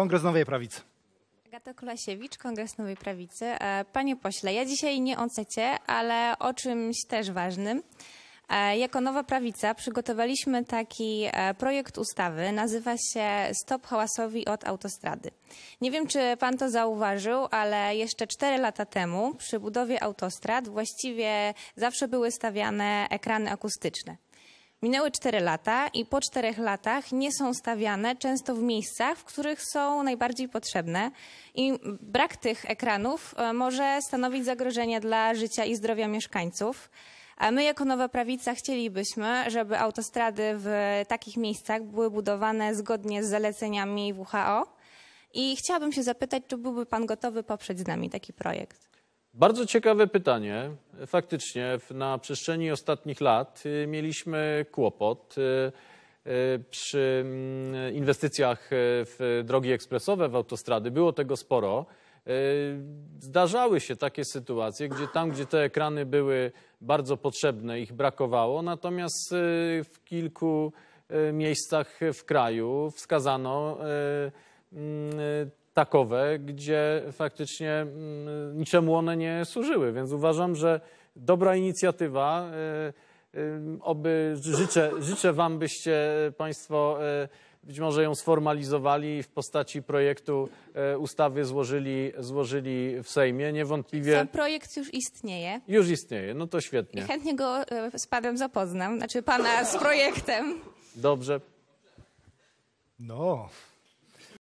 Kongres Nowej Prawicy. Agata Kulasiewicz, Kongres Nowej Prawicy. E, panie pośle, ja dzisiaj nie o CECie, ale o czymś też ważnym. E, jako Nowa Prawica przygotowaliśmy taki e, projekt ustawy. Nazywa się Stop hałasowi od autostrady. Nie wiem, czy pan to zauważył, ale jeszcze cztery lata temu przy budowie autostrad właściwie zawsze były stawiane ekrany akustyczne. Minęły 4 lata i po 4 latach nie są stawiane często w miejscach, w których są najbardziej potrzebne i brak tych ekranów e, może stanowić zagrożenie dla życia i zdrowia mieszkańców. A my jako Nowa Prawica chcielibyśmy, żeby autostrady w takich miejscach były budowane zgodnie z zaleceniami WHO. I chciałabym się zapytać, czy byłby Pan gotowy poprzeć z nami taki projekt? Bardzo ciekawe pytanie. Faktycznie na przestrzeni ostatnich lat y, mieliśmy kłopot y, y, przy mm, inwestycjach w drogi ekspresowe, w autostrady. Było tego sporo. Zdarzały się takie sytuacje, gdzie tam, gdzie te ekrany były bardzo potrzebne, ich brakowało, natomiast w kilku miejscach w kraju wskazano mm, takowe, gdzie faktycznie mm, niczemu one nie służyły. Więc uważam, że dobra inicjatywa. E, e, oby, życzę, życzę Wam, byście Państwo e, być może ją sformalizowali i w postaci projektu ustawy złożyli, złożyli w Sejmie. Niewątpliwie. Sam projekt już istnieje. Już istnieje, no to świetnie. I chętnie go z panem zapoznam, znaczy pana z projektem. Dobrze. No.